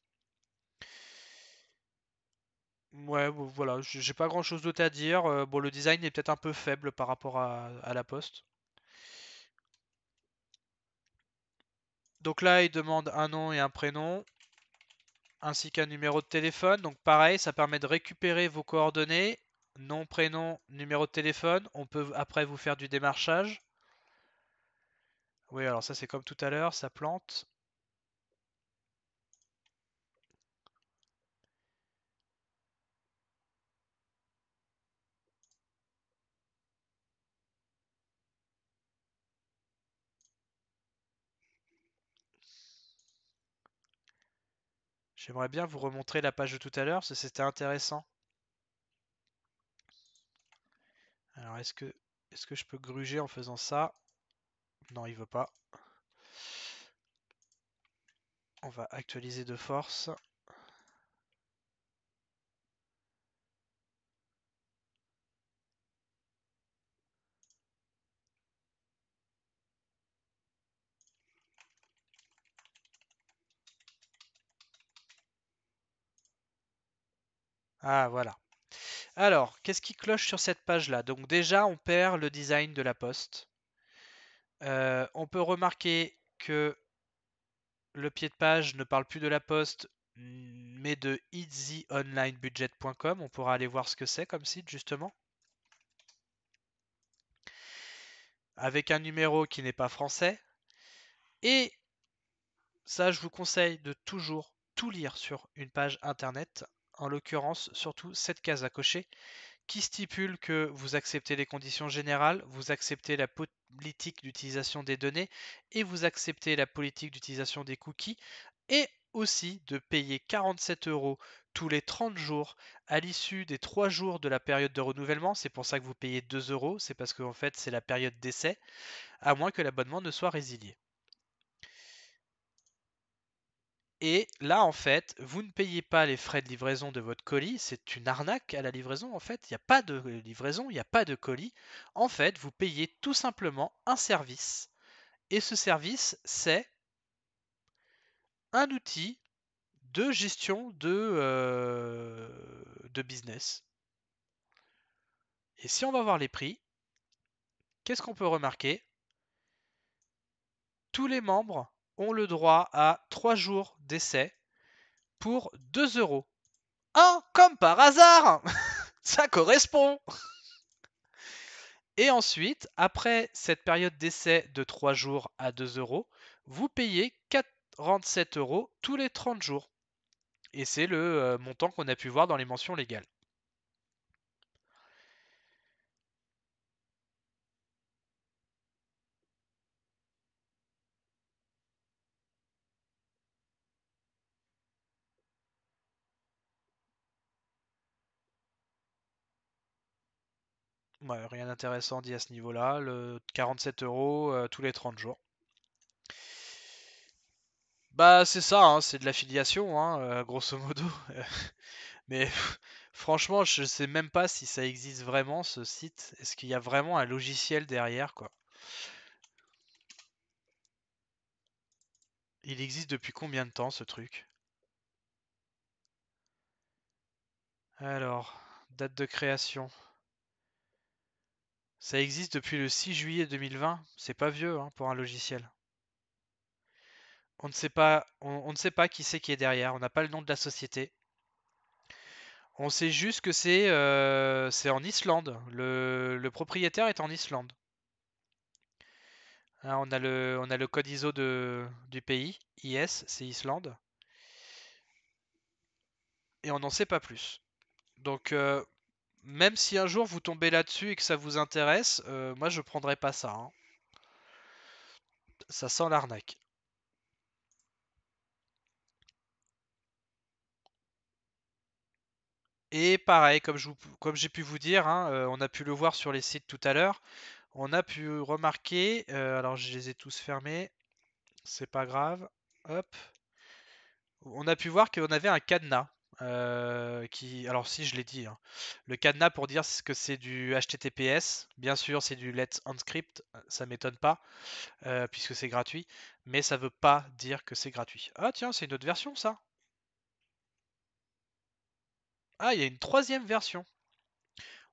Ouais, voilà, j'ai pas grand chose d'autre à dire. bon, le design est peut-être un peu faible par rapport à la Poste. Donc là, il demande un nom et un prénom, ainsi qu'un numéro de téléphone. Donc pareil, ça permet de récupérer vos coordonnées, nom, prénom, numéro de téléphone. On peut après vous faire du démarchage. Oui, alors ça c'est comme tout à l'heure, ça plante. J'aimerais bien vous remontrer la page de tout à l'heure, c'était intéressant. Alors, est-ce que, est que je peux gruger en faisant ça Non, il veut pas. On va actualiser de force. Ah, voilà. Alors, qu'est-ce qui cloche sur cette page-là Donc déjà, on perd le design de la poste. Euh, on peut remarquer que le pied de page ne parle plus de la poste, mais de easyonlinebudget.com. On pourra aller voir ce que c'est comme site, justement. Avec un numéro qui n'est pas français. Et ça, je vous conseille de toujours tout lire sur une page internet en l'occurrence surtout cette case à cocher, qui stipule que vous acceptez les conditions générales, vous acceptez la politique d'utilisation des données et vous acceptez la politique d'utilisation des cookies et aussi de payer 47 euros tous les 30 jours à l'issue des 3 jours de la période de renouvellement. C'est pour ça que vous payez 2 euros, c'est parce qu'en fait c'est la période d'essai, à moins que l'abonnement ne soit résilié. Et là, en fait, vous ne payez pas les frais de livraison de votre colis. C'est une arnaque à la livraison, en fait. Il n'y a pas de euh, livraison, il n'y a pas de colis. En fait, vous payez tout simplement un service. Et ce service, c'est un outil de gestion de, euh, business. Et si on va voir les prix, qu'est-ce qu'on peut remarquer Tous les membres le droit à 3 jours d'essai pour 2 euros. Ah, comme par hasard [laughs] Ça correspond Et ensuite, après cette période d'essai de 3 jours à 2 euros, vous payez 47 euros tous les 30 jours. Et c'est le euh, montant qu'on a pu voir dans les mentions légales. rien d'intéressant dit à ce niveau-là. Le 47 euros euh, tous les 30 jours. Bah c'est ça, hein, c'est de l'affiliation, filiation, hein, euh, grosso modo. [laughs] Mais [laughs] franchement, je sais même pas si ça existe vraiment ce site. Est-ce qu'il y a vraiment un logiciel derrière quoi Il existe depuis combien de temps ce truc Alors, date de création. Ça existe depuis le 6 juillet 2020, c'est pas vieux hein, pour un logiciel. On ne sait pas, on, ne sait pas qui c'est qui est derrière, on n'a pas le nom de la société. On sait juste que c'est euh, en Islande. Le, propriétaire est en Islande. Hein, on, a le, on, a le, code ISO de, du pays. IS, c'est Islande. Et on n'en sait pas plus. Donc, euh, même si un jour vous tombez là-dessus et que ça vous intéresse, euh, moi je prendrai pas ça. Hein. Ça sent l'arnaque. Et pareil, comme, j'ai pu vous dire, hein, euh, on a pu le voir sur les sites tout à l'heure, on a pu remarquer, euh, alors je les ai tous fermés, c'est pas grave, hop, on a pu voir qu'on avait un cadenas. Euh, qui, alors si je l'ai dit, hein. le cadenas pour dire que c'est du HTTPS, bien sûr c'est du Let's Unscript, euh, ça m'étonne pas, euh, puisque c'est gratuit, mais ça veut pas dire que c'est gratuit. Ah tiens, c'est une autre version ça Ah, il y a une troisième version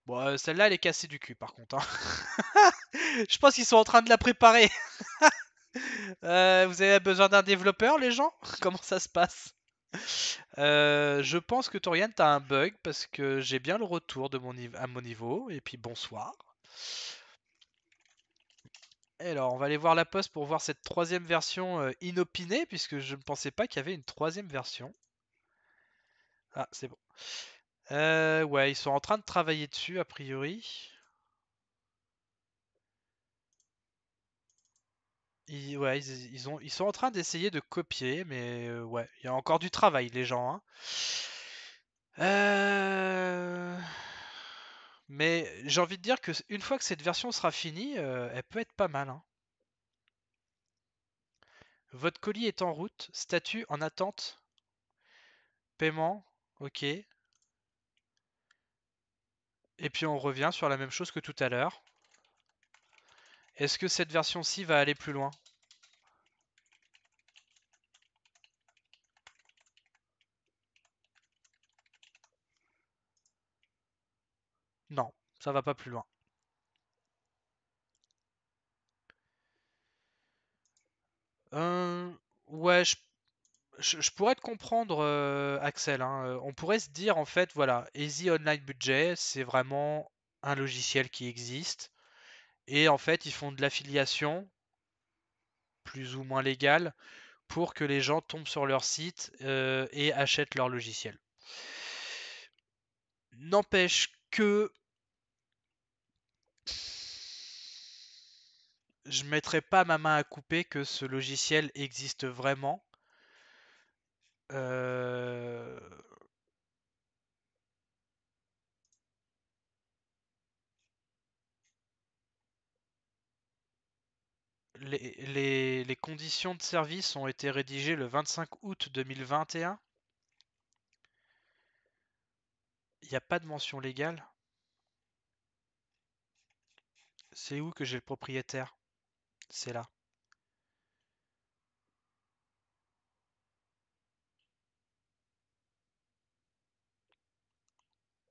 Bon, celle-là elle est cassée du cul par contre. Hein. [laughs] je pense qu'ils sont en train de la préparer [laughs] vous avez besoin d'un développeur les gens Comment ça se passe euh, je pense que Torian, as un bug parce que j'ai bien le retour de mon à mon niveau. Et puis bonsoir. Et alors, on va aller voir la poste pour voir cette troisième version euh, inopinée, puisque je ne pensais pas qu'il y avait une troisième version. Ah, c'est bon. Euh, ouais, ils sont en train de travailler dessus, a priori. Ils, ouais, ils, ont, ils sont en train d'essayer de copier, mais euh, ouais, il y a encore du travail, les gens. Hein. Euh, mais j'ai envie de dire que une fois que cette version sera finie, euh, elle peut être pas mal. Hein. Votre colis est en route, statut en attente, paiement, ok. Et puis on revient sur la même chose que tout à l'heure. Est-ce que cette version-ci va aller plus loin Non, ça va pas plus loin. Euh, ouais, je, pourrais te comprendre, euh, Axel. Hein. Euh, on pourrait se dire, en fait, voilà, Easy Online Budget, c'est vraiment un logiciel qui existe. Et en fait, ils font de l'affiliation, plus ou moins légale, pour que les gens tombent sur leur site euh, et achètent leur logiciel. N'empêche que je ne mettrai pas ma main à couper que ce logiciel existe vraiment. Euh... les, conditions de service ont été rédigées le 25 août 2021. Il n'y a pas de mention légale. C'est où que j'ai le propriétaire C'est là.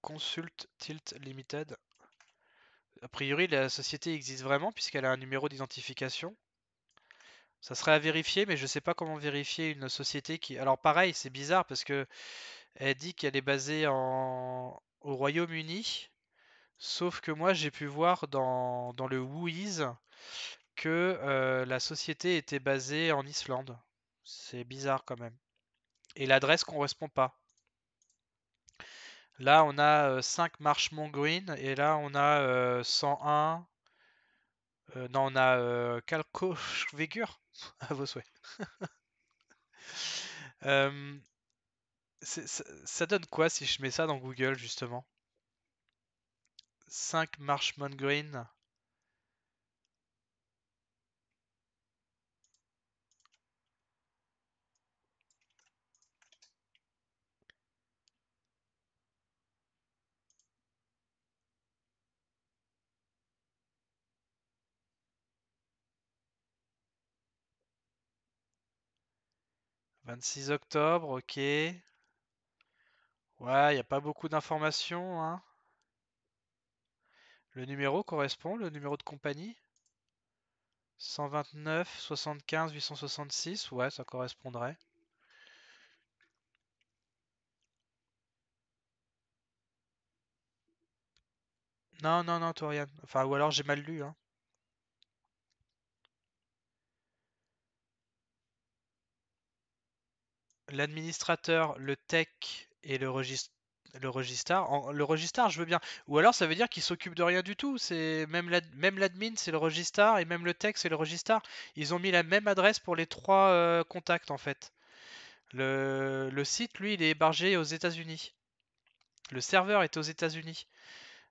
Consult Tilt Limited. A priori, la société existe vraiment puisqu'elle a un numéro d'identification. Ça serait à vérifier, mais je sais pas comment vérifier une société qui. Alors pareil, c'est bizarre parce que elle dit qu'elle est basée en... au Royaume-Uni, sauf que moi j'ai pu voir dans, le Whois que euh, la société était basée en Islande. C'est bizarre quand même. Et l'adresse correspond pas. Là, on a 5 euh, Marchmont Green et là, on a 101. Euh, euh, non, on a Calco [laughs] [laughs] à vos souhaits. [laughs] ça, donne quoi si je mets ça dans Google justement 5 marchements Green 26 octobre, ok. Ouais, il n'y a pas beaucoup d'informations. Hein. Le numéro correspond, le numéro de compagnie 129 75 866, ouais, ça correspondrait. Non, non, non, Torian. Enfin, ou alors j'ai mal lu, hein. l'administrateur, le tech et le registre le registrar, le registrar, je veux bien. Ou alors ça veut dire qu'ils s'occupe de rien du tout. C'est même l'admin, c'est le registrar et même le tech, c'est le registrar. Ils ont mis la même adresse pour les trois euh, contacts en fait. Le, site, lui, il est hébergé aux États-Unis. Le serveur est aux États-Unis.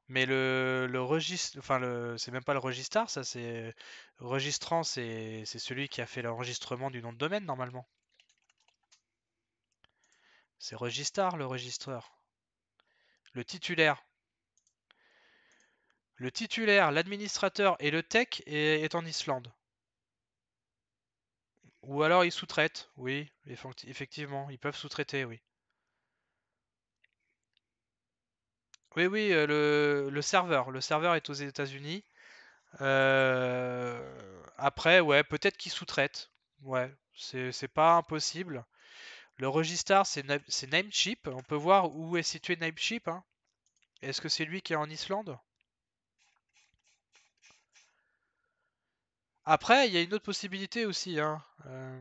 Mais le, le registre, enfin, le, c'est même pas le registrar, ça c'est. Registrant, c'est celui qui a fait l'enregistrement du nom de domaine normalement. C'est Registrar, le registreur. Le titulaire. Le titulaire, l'administrateur et le tech est, en Islande. Ou alors ils sous-traitent, oui, effectivement, ils peuvent sous-traiter, oui. Oui, oui, euh, le, serveur. Le serveur est aux États-Unis. Euh, après, ouais, peut-être qu'ils sous-traitent. Ouais, c'est pas impossible. Le registre, c'est Namecheap. On peut voir où est situé Namecheap. Hein. Est-ce que c'est lui qui est en Islande Après, il y a une autre possibilité aussi. Hein. Euh.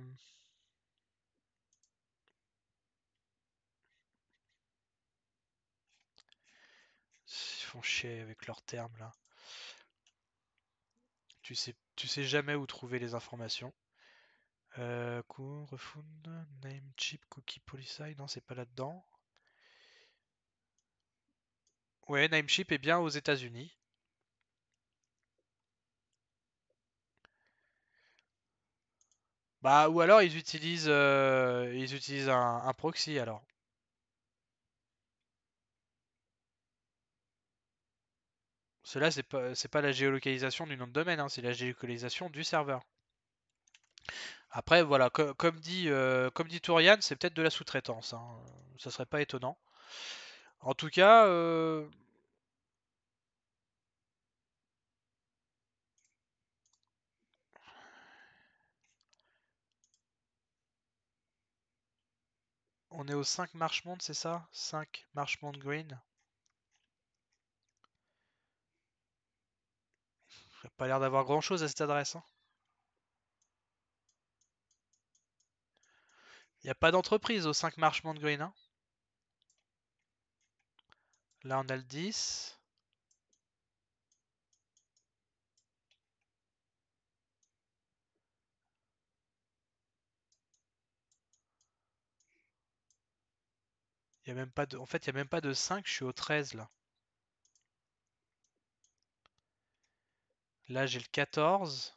Ils font chier avec leurs termes là. Tu sais, tu sais jamais où trouver les informations. Euh, Refund, Name Chip, Cookie Policy, non, c'est pas là-dedans. Ouais, Namechip est bien aux États-Unis. Bah, ou alors ils utilisent, euh, ils utilisent un, proxy alors. Cela, c'est pas, pas la géolocalisation du nom de domaine, hein, c'est la géolocalisation du serveur. Après, voilà, comme dit, euh, comme dit Tourian, c'est peut-être de la sous-traitance. Hein. Ça serait pas étonnant. En tout cas, euh, on est au 5 Marchmont, c'est ça 5 Marchmont Green. Ça pas l'air d'avoir grand chose à cette adresse. Hein. Il n'y a pas d'entreprise au 5 marchements de Green. Là, on a le 10. y même pas de... En fait, il n'y a même pas de 5, je suis au 13 là. Là, j'ai le 14.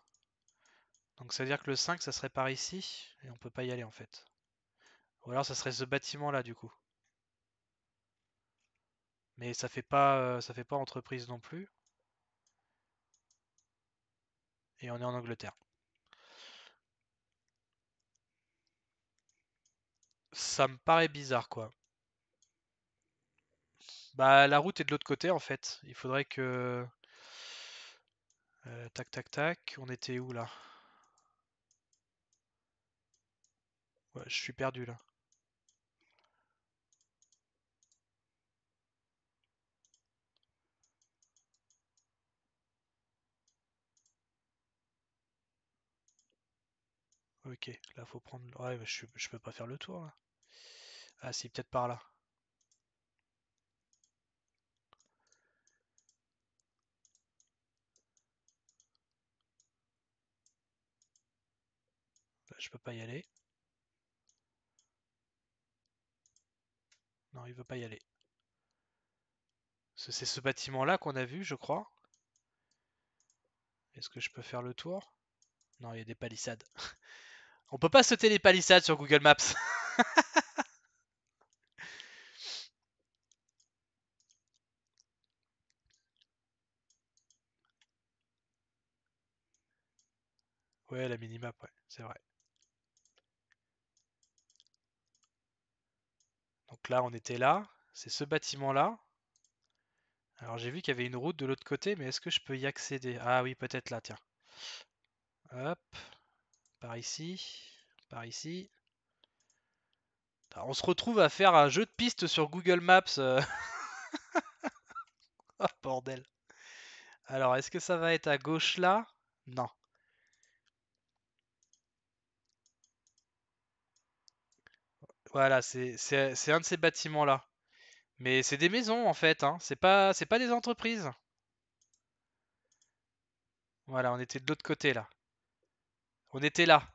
Donc ça veut dire que le 5, ça serait par ici. Et on peut pas y aller en fait. Ou alors ça serait ce bâtiment-là du coup. Mais ça fait pas euh, ça fait pas entreprise non plus. Et on est en Angleterre. Ça me paraît bizarre quoi. Bah la route est de l'autre côté en fait. Il faudrait que. Euh, tac tac tac. On était où là ouais, Je suis perdu là. Ok, là faut prendre. Ouais, je, peux pas faire le tour là. Ah, c'est peut-être par là. Là, bah, je peux pas y aller. Non, il veut pas y aller. C'est ce bâtiment-là qu'on a vu, je crois. Est-ce que je peux faire le tour Non, il y a des palissades. [laughs] On peut pas sauter les palissades sur Google Maps. [laughs] ouais, la minimap, ouais, c'est vrai. Donc là, on était là. C'est ce bâtiment-là. Alors j'ai vu qu'il y avait une route de l'autre côté, mais est-ce que je peux y accéder Ah oui, peut-être là, tiens. Hop. Par ici. Par ici. on se retrouve à faire un jeu de piste sur Google Maps. Euh. [laughs] oh bordel. Alors, est-ce que ça va être à gauche là Non. Voilà, c'est un de ces bâtiments-là. Mais c'est des maisons en fait, hein. c'est pas, pas des entreprises. Voilà, on était de l'autre côté là. On était là.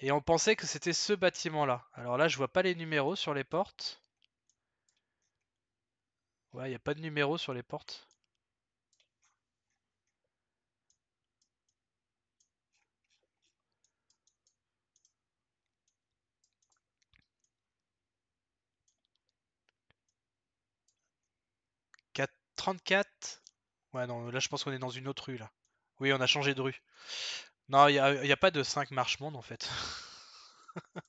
Et on pensait que c'était ce bâtiment-là. Alors là, je vois pas les numéros sur les portes. Ouais, il n'y a pas de numéro sur les portes. 34 Ouais non, là je pense qu'on est dans une autre rue là. Oui, on a changé de rue. Non, il n'y a, pas de 5 marchemondes en fait. [laughs]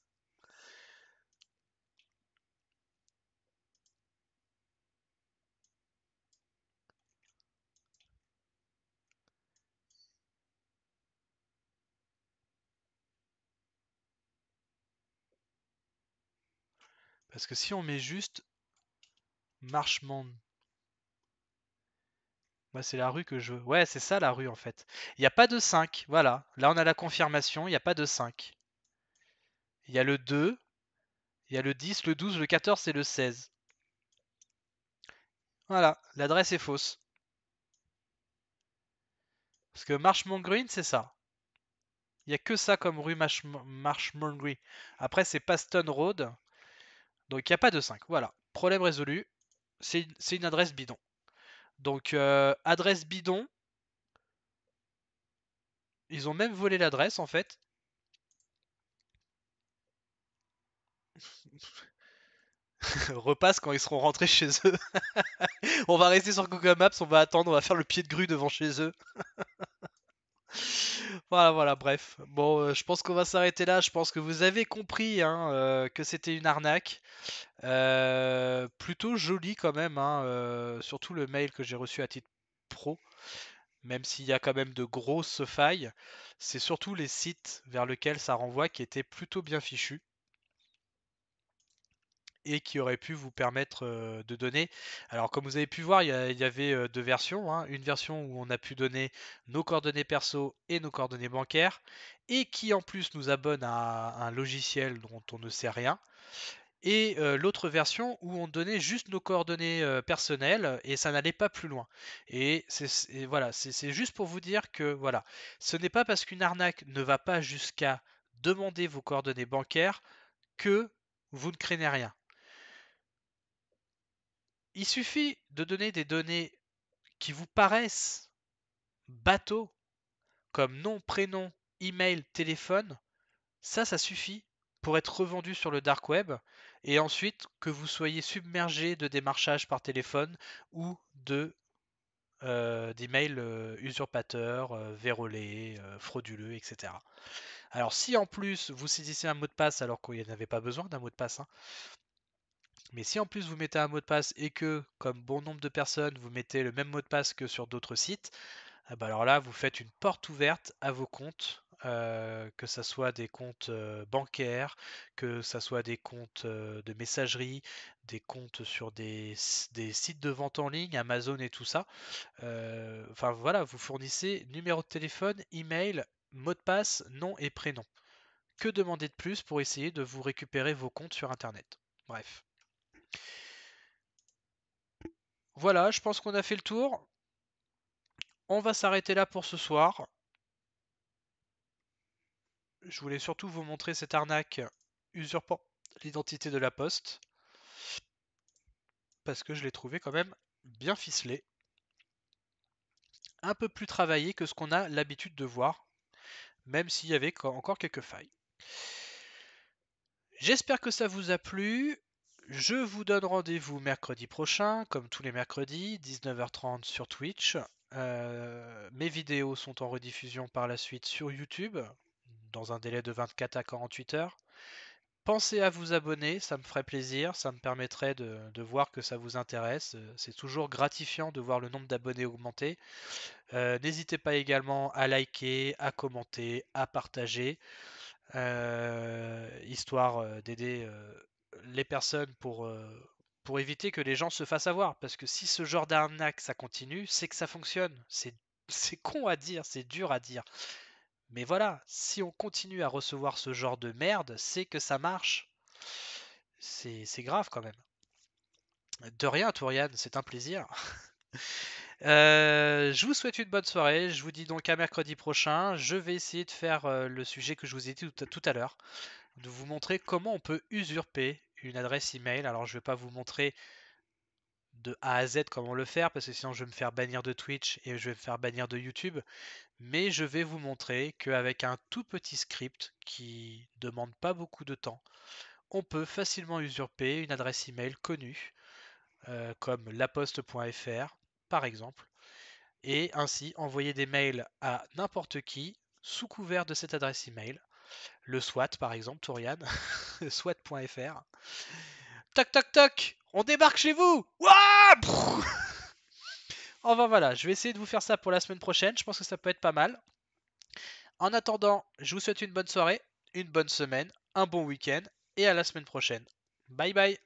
Parce que si on met juste Marchemondes bah, c'est la rue que je veux. Ouais, c'est ça la rue en fait. Il n'y a pas de 5, voilà. Là, on a la confirmation, il n'y a pas de 5. Il y a le 2, il y a le 10, le 12, le 14 et le 16. Voilà, l'adresse est fausse. Parce que Marshmont Green, c'est ça. Il n'y a que ça comme rue Marshmongreen. Marshmont Green. Après, c'est Paston Road. Donc, il n'y a pas de 5. Voilà, problème résolu. C'est une adresse bidon. Donc, euh, adresse bidon. Ils ont même volé l'adresse en fait. [laughs] Repasse quand ils seront rentrés chez eux. [laughs] on va rester sur Google Maps, on va attendre, on va faire le pied de grue devant chez eux. [laughs] voilà, voilà, bref. Bon, euh, je pense qu'on va s'arrêter là. Je pense que vous avez compris hein, euh, que c'était une arnaque. Euh, plutôt joli quand même, hein, surtout le mail que j'ai reçu à titre pro. Même s'il y a quand même de grosses failles, c'est surtout les sites vers lesquels ça renvoie qui étaient plutôt bien fichus et qui aurait pu vous permettre de donner. Alors comme vous avez pu voir, il y, avait deux versions. Hein. Une version où on a pu donner nos coordonnées perso et nos coordonnées bancaires, et qui en plus nous abonne à, un logiciel dont on ne sait rien. Et l'autre version où on donnait juste nos coordonnées personnelles et ça n'allait pas plus loin. Et, c'est, voilà, c'est juste pour vous dire que voilà, ce n'est pas parce qu'une arnaque ne va pas jusqu'à demander vos coordonnées bancaires que vous ne craignez rien. Il suffit de donner des données qui vous paraissent bateaux, comme nom, prénom, email, téléphone. Ça, ça suffit pour être revendu sur le dark web et ensuite que vous soyez submergé de démarchage par téléphone ou de euh, d'emails euh, usurpateurs, euh, vérolés, frauduleux, etc. Alors si en plus vous saisissez un mot de passe alors qu'il n'y avait pas besoin d'un mot de passe, hein, mais si en plus vous mettez un mot de passe et que, comme bon nombre de personnes, vous mettez le même mot de passe que sur d'autres sites, ah bah alors là, vous faites une porte ouverte à vos comptes, euh, que ce soit des comptes euh, bancaires, que ce soit des comptes euh, de messagerie, des comptes sur des, des, sites de vente en ligne, Amazon et tout ça. Enfin voilà, vous fournissez numéro de téléphone, email, mot de passe, nom et prénom. Que demander de plus pour essayer de vous récupérer vos comptes sur Internet Bref. Voilà, je pense qu'on a fait le tour. On va s'arrêter là pour ce soir. Je voulais surtout vous montrer cette arnaque usurpant l'identité de la poste. Parce que je l'ai trouvé quand même bien ficelé. Un peu plus travaillé que ce qu'on a l'habitude de voir. Même s'il y avait encore quelques failles. J'espère que ça vous a plu je vous donne rendez-vous mercredi prochain, comme tous les mercredis, 19h30 sur Twitch. Euh, mes vidéos sont en rediffusion par la suite sur YouTube, dans un délai de 24 à 48 heures. Pensez à vous abonner, ça me ferait plaisir, ça me permettrait de, voir que ça vous intéresse. C'est toujours gratifiant de voir le nombre d'abonnés augmenter. Euh, n'hésitez pas également à liker, à commenter, à partager, euh, histoire d'aider les personnes pour, euh, pour éviter que les gens se fassent avoir. Parce que si ce genre d'arnaque, ça continue, c'est que ça fonctionne. [laughs] C'est con à dire, c'est dur à dire. Mais voilà, si on continue à recevoir ce genre de merde, c'est que ça marche. C'est grave quand même. De rien, Tourian c'est un plaisir. [laughs] Euh, je vous souhaite une bonne soirée. Je vous dis donc à mercredi prochain. Je vais essayer de faire euh, le sujet que je vous ai dit tout à, à l'heure, de vous montrer comment on peut usurper une adresse email. Alors, je ne vais pas vous montrer de A à Z comment le faire, parce que sinon je vais me faire bannir de Twitch et je vais me faire bannir de YouTube. Mais je vais vous montrer qu'avec un tout petit script qui demande pas beaucoup de temps, on peut facilement usurper une adresse email connue, euh, comme laposte.fr par exemple, et ainsi envoyer des mails à n'importe qui sous couvert de cette adresse email. Le SWAT, par exemple, Tourian [laughs] SWAT.fr. Toc, toc, toc, on débarque chez vous Ouah Enfin voilà, je vais essayer de vous faire ça pour la semaine prochaine, je pense que ça peut être pas mal. En attendant, je vous souhaite une bonne soirée, une bonne semaine, un bon week-end, et à la semaine prochaine. Bye bye